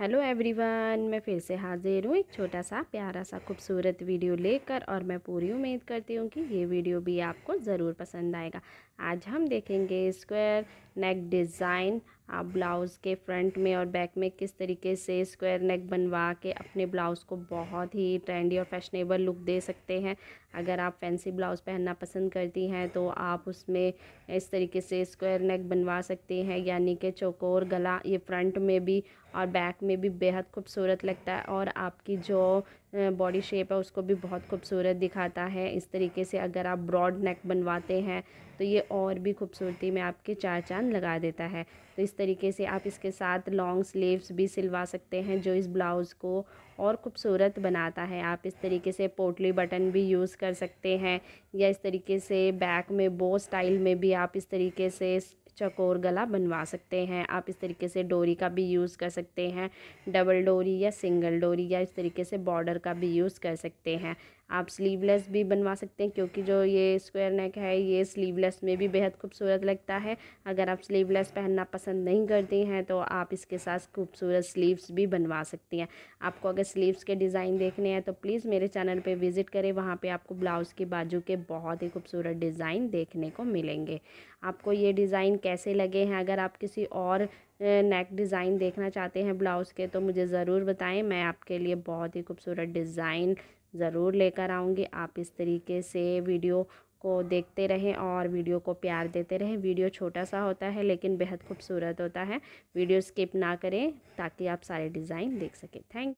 hello everyone मैं फिर से हाजिर हूँ एक छोटा सा प्यारा सा खूबसूरत वीडियो लेकर और मैं पूरी उम्मीद करती हूँ कि ये वीडियो भी आपको ज़रूर पसंद आएगा आज हम देखेंगे स्क्वायर नेक डिज़ाइन आप ब्लाउज़ के फ्रंट में और बैक में किस तरीके से स्क्वायर नेक बनवा के अपने ब्लाउज़ को बहुत ही ट्रेंडी और फैशनेबल लुक दे सकते हैं अगर आप फैंसी ब्लाउज़ पहनना पसंद करती हैं तो आप उसमें इस तरीके से स्क्वायर नेक बनवा सकती हैं यानी कि चौकोर गला ये फ्रंट में भी और बैक में भी बेहद खूबसूरत लगता है और आपकी जो बॉडी शेप है उसको भी बहुत खूबसूरत दिखाता है इस तरीके से अगर आप ब्रॉड नेक बनवाते हैं तो ये और भी खूबसूरती में आपके चार चांद लगा देता है तो इस इस तरीके से आप इसके साथ लॉन्ग स्लीव्स भी सिलवा सकते हैं जो इस ब्लाउज़ को और खूबसूरत बनाता है आप इस तरीके से पोटली बटन भी यूज़ कर सकते हैं या इस तरीके से बैक में बो स्टाइल में भी आप इस तरीके से चकोर गला बनवा सकते हैं आप इस तरीके से डोरी का भी यूज़ कर सकते हैं डबल डोरी या सिंगल डोरी या इस तरीके से बॉर्डर का भी यूज़ कर सकते हैं आप स्लीवलेस भी बनवा सकते हैं क्योंकि जो ये स्क्वायर नेक है ये स्लीवलेस में भी बेहद खूबसूरत लगता है अगर आप स्लीवलेस पहनना पसंद नहीं करती हैं तो आप इसके साथ खूबसूरत स्लीव्स भी बनवा सकती हैं आपको अगर स्लीव्स के डिज़ाइन देखने हैं तो प्लीज़ मेरे चैनल पर विज़िट करें वहाँ पर आपको ब्लाउज़ के बाजू के बहुत ही खूबसूरत डिज़ाइन देखने को मिलेंगे आपको ये डिज़ाइन कैसे लगे हैं अगर आप किसी और नेक डिज़ाइन देखना चाहते हैं ब्लाउज़ के तो मुझे ज़रूर बताएं मैं आपके लिए बहुत ही खूबसूरत डिज़ाइन ज़रूर लेकर आऊँगी आप इस तरीके से वीडियो को देखते रहें और वीडियो को प्यार देते रहें वीडियो छोटा सा होता है लेकिन बेहद खूबसूरत होता है वीडियो स्किप ना करें ताकि आप सारे डिज़ाइन देख सकें थैंक